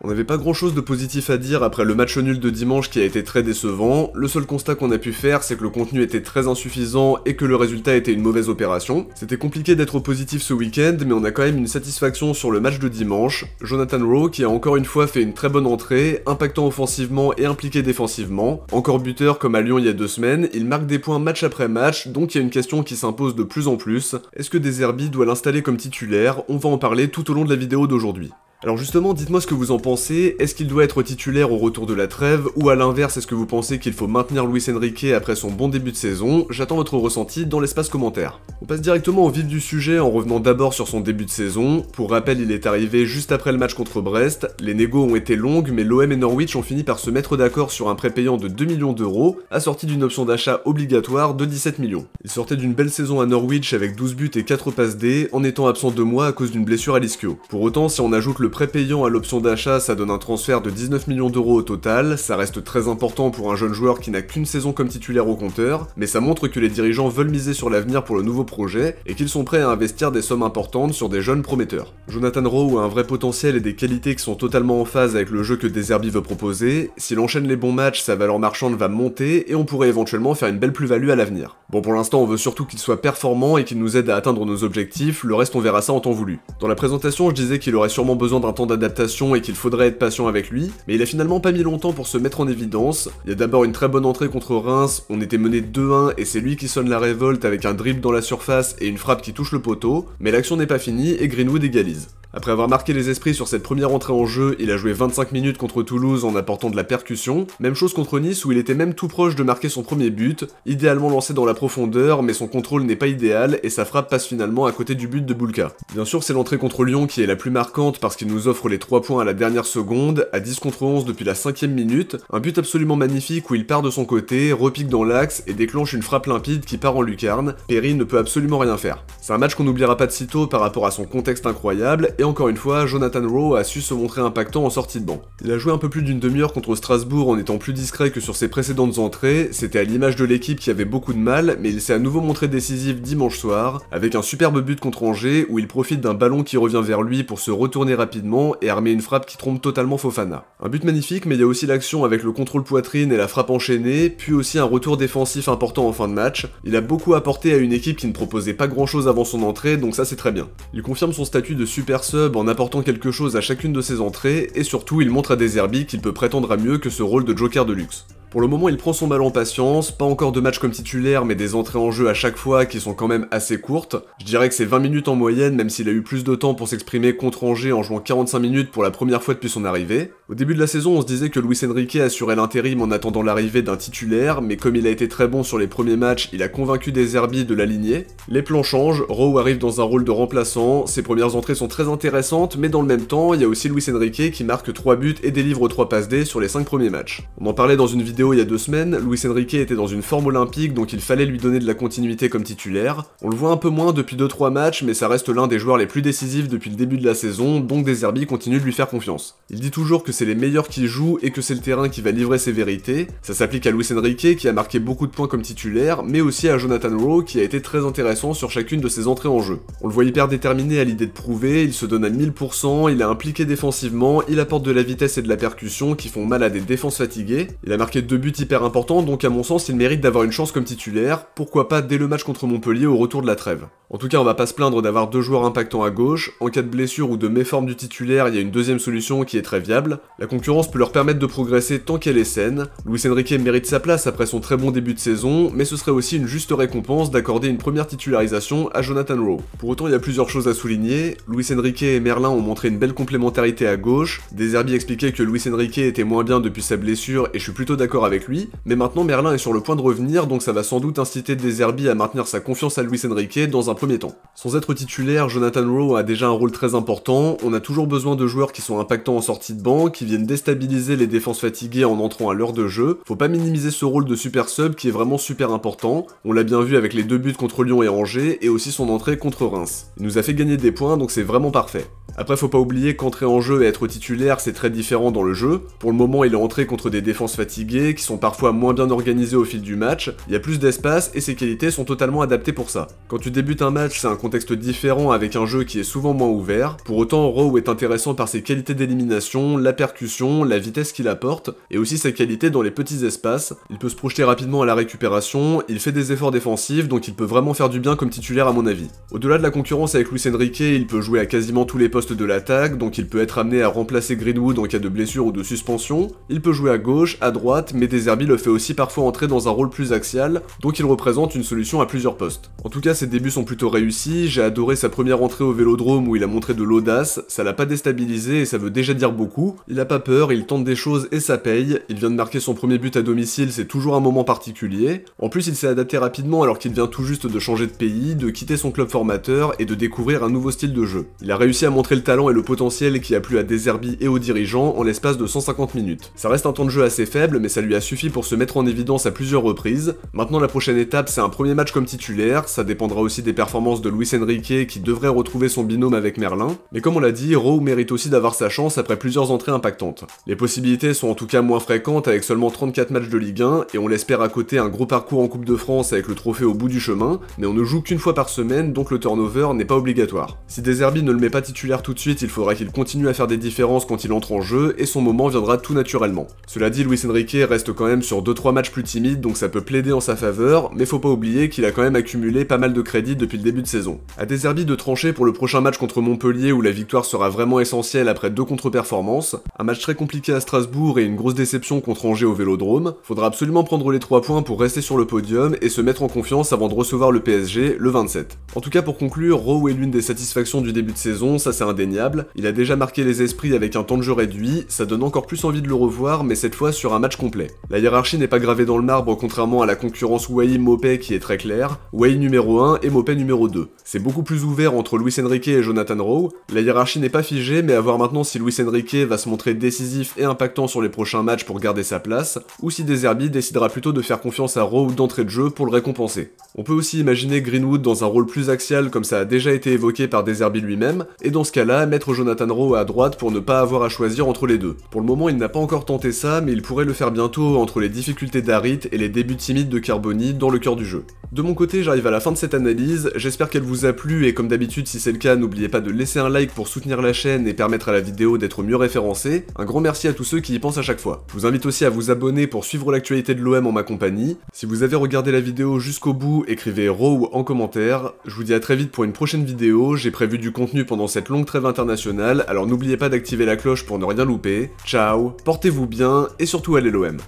On n'avait pas grand chose de positif à dire après le match nul de dimanche qui a été très décevant, le seul constat qu'on a pu faire c'est que le contenu était très insuffisant et que le résultat était une mauvaise opération. C'était compliqué d'être positif ce week-end mais on a quand même une satisfaction sur le match de dimanche, Jonathan Rowe qui a encore une fois fait une très bonne entrée, impactant offensivement et impliqué défensivement, encore buteur comme à Lyon il y a deux semaines, il marque des points match après match donc il y a une question qui s'impose de plus en plus, est-ce que Deserbi doit l'installer comme titulaire On va en parler tout au long de la vidéo d'aujourd'hui. Alors justement, dites-moi ce que vous en pensez, est-ce qu'il doit être titulaire au retour de la trêve, ou à l'inverse, est-ce que vous pensez qu'il faut maintenir Luis Enrique après son bon début de saison J'attends votre ressenti dans l'espace commentaire. On passe directement au vif du sujet en revenant d'abord sur son début de saison. Pour rappel, il est arrivé juste après le match contre Brest, les négos ont été longues, mais l'OM et Norwich ont fini par se mettre d'accord sur un prêt payant de 2 millions d'euros, assorti d'une option d'achat obligatoire de 17 millions. Il sortait d'une belle saison à Norwich avec 12 buts et 4 passes D, en étant absent deux mois à cause d'une blessure à l'ischio. Pour autant, si on ajoute le le prêt payant à l'option d'achat, ça donne un transfert de 19 millions d'euros au total, ça reste très important pour un jeune joueur qui n'a qu'une saison comme titulaire au compteur, mais ça montre que les dirigeants veulent miser sur l'avenir pour le nouveau projet, et qu'ils sont prêts à investir des sommes importantes sur des jeunes prometteurs. Jonathan Rowe a un vrai potentiel et des qualités qui sont totalement en phase avec le jeu que Deserby veut proposer, s'il enchaîne les bons matchs, sa valeur marchande va monter, et on pourrait éventuellement faire une belle plus-value à l'avenir. Bon pour l'instant on veut surtout qu'il soit performant et qu'il nous aide à atteindre nos objectifs, le reste on verra ça en temps voulu. Dans la présentation je disais qu'il aurait sûrement besoin un temps d'adaptation et qu'il faudrait être patient avec lui, mais il a finalement pas mis longtemps pour se mettre en évidence. Il y a d'abord une très bonne entrée contre Reims, on était mené 2-1 et c'est lui qui sonne la révolte avec un dribble dans la surface et une frappe qui touche le poteau, mais l'action n'est pas finie et Greenwood égalise. Après avoir marqué les esprits sur cette première entrée en jeu, il a joué 25 minutes contre Toulouse en apportant de la percussion, même chose contre Nice où il était même tout proche de marquer son premier but, idéalement lancé dans la profondeur, mais son contrôle n'est pas idéal et sa frappe passe finalement à côté du but de Boulka. Bien sûr c'est l'entrée contre Lyon qui est la plus marquante parce qu'il nous offre les 3 points à la dernière seconde, à 10 contre 11 depuis la 5 minute, un but absolument magnifique où il part de son côté, repique dans l'axe et déclenche une frappe limpide qui part en lucarne, Perry ne peut absolument rien faire. C'est un match qu'on n'oubliera pas de sitôt par rapport à son contexte incroyable et encore une fois, Jonathan Rowe a su se montrer impactant en sortie de banc. Il a joué un peu plus d'une demi-heure contre Strasbourg en étant plus discret que sur ses précédentes entrées, c'était à l'image de l'équipe qui avait beaucoup de mal, mais il s'est à nouveau montré décisif dimanche soir, avec un superbe but contre Angers où il profite d'un ballon qui revient vers lui pour se retourner rapidement et armer une frappe qui trompe totalement Fofana. Un but magnifique, mais il y a aussi l'action avec le contrôle poitrine et la frappe enchaînée, puis aussi un retour défensif important en fin de match. Il a beaucoup apporté à une équipe qui ne proposait pas grand chose avant son entrée, donc ça c'est très bien. Il confirme son statut de super en apportant quelque chose à chacune de ses entrées, et surtout il montre à Deserby qu'il peut prétendre à mieux que ce rôle de Joker de luxe. Pour le moment, il prend son mal en patience, pas encore de match comme titulaire, mais des entrées en jeu à chaque fois qui sont quand même assez courtes. Je dirais que c'est 20 minutes en moyenne, même s'il a eu plus de temps pour s'exprimer contre Angers en jouant 45 minutes pour la première fois depuis son arrivée. Au début de la saison, on se disait que Luis Enrique assurait l'intérim en attendant l'arrivée d'un titulaire, mais comme il a été très bon sur les premiers matchs, il a convaincu des herbies de l'aligner. Les plans changent, Rowe arrive dans un rôle de remplaçant, ses premières entrées sont très intéressantes, mais dans le même temps, il y a aussi Luis Enrique qui marque 3 buts et délivre 3 passes D sur les 5 premiers matchs. On en parlait dans une vidéo il y a deux semaines, Luis Enrique était dans une forme olympique donc il fallait lui donner de la continuité comme titulaire. On le voit un peu moins depuis 2-3 matchs mais ça reste l'un des joueurs les plus décisifs depuis le début de la saison donc Deserbi continue de lui faire confiance. Il dit toujours que c'est les meilleurs qui jouent et que c'est le terrain qui va livrer ses vérités. Ça s'applique à Luis Enrique qui a marqué beaucoup de points comme titulaire mais aussi à Jonathan Rowe qui a été très intéressant sur chacune de ses entrées en jeu. On le voit hyper déterminé à l'idée de prouver, il se donne à 1000%, il est impliqué défensivement, il apporte de la vitesse et de la percussion qui font mal à des défenses fatiguées. Il a marqué deux buts hyper importants, donc à mon sens, il mérite d'avoir une chance comme titulaire, pourquoi pas dès le match contre Montpellier au retour de la trêve. En tout cas, on va pas se plaindre d'avoir deux joueurs impactants à gauche, en cas de blessure ou de méforme du titulaire, il y a une deuxième solution qui est très viable. La concurrence peut leur permettre de progresser tant qu'elle est saine. Luis Enrique mérite sa place après son très bon début de saison, mais ce serait aussi une juste récompense d'accorder une première titularisation à Jonathan Rowe. Pour autant, il y a plusieurs choses à souligner. Luis Enrique et Merlin ont montré une belle complémentarité à gauche. Deserbi expliquait que Luis Enrique était moins bien depuis sa blessure, et je suis plutôt d'accord avec lui, mais maintenant Merlin est sur le point de revenir, donc ça va sans doute inciter Deserbi à maintenir sa confiance à Luis Enrique dans un premier temps. Sans être titulaire, Jonathan Rowe a déjà un rôle très important, on a toujours besoin de joueurs qui sont impactants en sortie de banc, qui viennent déstabiliser les défenses fatiguées en entrant à l'heure de jeu, faut pas minimiser ce rôle de super sub qui est vraiment super important, on l'a bien vu avec les deux buts contre Lyon et Angers, et aussi son entrée contre Reims. Il nous a fait gagner des points, donc c'est vraiment parfait. Après, faut pas oublier qu'entrer en jeu et être titulaire, c'est très différent dans le jeu. Pour le moment, il est entré contre des défenses fatiguées, qui sont parfois moins bien organisés au fil du match, il y a plus d'espace et ses qualités sont totalement adaptées pour ça. Quand tu débutes un match, c'est un contexte différent avec un jeu qui est souvent moins ouvert, pour autant Rowe est intéressant par ses qualités d'élimination, la percussion, la vitesse qu'il apporte, et aussi ses qualités dans les petits espaces, il peut se projeter rapidement à la récupération, il fait des efforts défensifs, donc il peut vraiment faire du bien comme titulaire à mon avis. Au-delà de la concurrence avec Luis Enrique, il peut jouer à quasiment tous les postes de l'attaque, donc il peut être amené à remplacer Greenwood en cas de blessure ou de suspension, il peut jouer à gauche, à droite, mais Deserbi le fait aussi parfois entrer dans un rôle plus axial, donc il représente une solution à plusieurs postes. En tout cas, ses débuts sont plutôt réussis, j'ai adoré sa première entrée au Vélodrome où il a montré de l'audace, ça l'a pas déstabilisé et ça veut déjà dire beaucoup, il a pas peur, il tente des choses et ça paye, il vient de marquer son premier but à domicile, c'est toujours un moment particulier, en plus il s'est adapté rapidement alors qu'il vient tout juste de changer de pays, de quitter son club formateur et de découvrir un nouveau style de jeu. Il a réussi à montrer le talent et le potentiel qui a plu à Deserbi et aux dirigeants en l'espace de 150 minutes. Ça reste un temps de jeu assez faible mais ça lui a suffi pour se mettre en évidence à plusieurs reprises. Maintenant, la prochaine étape, c'est un premier match comme titulaire. Ça dépendra aussi des performances de Luis Enrique qui devrait retrouver son binôme avec Merlin. Mais comme on l'a dit, Rowe mérite aussi d'avoir sa chance après plusieurs entrées impactantes. Les possibilités sont en tout cas moins fréquentes avec seulement 34 matchs de Ligue 1 et on l'espère à côté un gros parcours en Coupe de France avec le trophée au bout du chemin, mais on ne joue qu'une fois par semaine donc le turnover n'est pas obligatoire. Si Deserbi ne le met pas titulaire tout de suite, il faudra qu'il continue à faire des différences quand il entre en jeu et son moment viendra tout naturellement. Cela dit, Luis Enrique reste quand même sur 2-3 matchs plus timides, donc ça peut plaider en sa faveur, mais faut pas oublier qu'il a quand même accumulé pas mal de crédits depuis le début de saison. A des de trancher pour le prochain match contre Montpellier où la victoire sera vraiment essentielle après deux contre-performances, un match très compliqué à Strasbourg et une grosse déception contre Angers au Vélodrome, faudra absolument prendre les 3 points pour rester sur le podium et se mettre en confiance avant de recevoir le PSG le 27. En tout cas pour conclure, Rowe est l'une des satisfactions du début de saison, ça c'est indéniable, il a déjà marqué les esprits avec un temps de jeu réduit, ça donne encore plus envie de le revoir mais cette fois sur un match complet la hiérarchie n'est pas gravée dans le marbre contrairement à la concurrence Wayne mope qui est très claire, Wayne numéro 1 et Mope numéro 2. C'est beaucoup plus ouvert entre Luis Enrique et Jonathan Rowe, la hiérarchie n'est pas figée mais à voir maintenant si Luis Enrique va se montrer décisif et impactant sur les prochains matchs pour garder sa place, ou si Deserbi décidera plutôt de faire confiance à Rowe d'entrée de jeu pour le récompenser. On peut aussi imaginer Greenwood dans un rôle plus axial comme ça a déjà été évoqué par Deserbi lui-même, et dans ce cas-là, mettre Jonathan Rowe à droite pour ne pas avoir à choisir entre les deux. Pour le moment, il n'a pas encore tenté ça, mais il pourrait le faire bien entre les difficultés d'Arit et les débuts timides de Carboni dans le cœur du jeu. De mon côté, j'arrive à la fin de cette analyse, j'espère qu'elle vous a plu et comme d'habitude si c'est le cas, n'oubliez pas de laisser un like pour soutenir la chaîne et permettre à la vidéo d'être mieux référencée. Un grand merci à tous ceux qui y pensent à chaque fois. Je vous invite aussi à vous abonner pour suivre l'actualité de l'OM en ma compagnie. Si vous avez regardé la vidéo jusqu'au bout, écrivez RAW en commentaire. Je vous dis à très vite pour une prochaine vidéo, j'ai prévu du contenu pendant cette longue trêve internationale, alors n'oubliez pas d'activer la cloche pour ne rien louper. Ciao, portez-vous bien et surtout allez l'OM.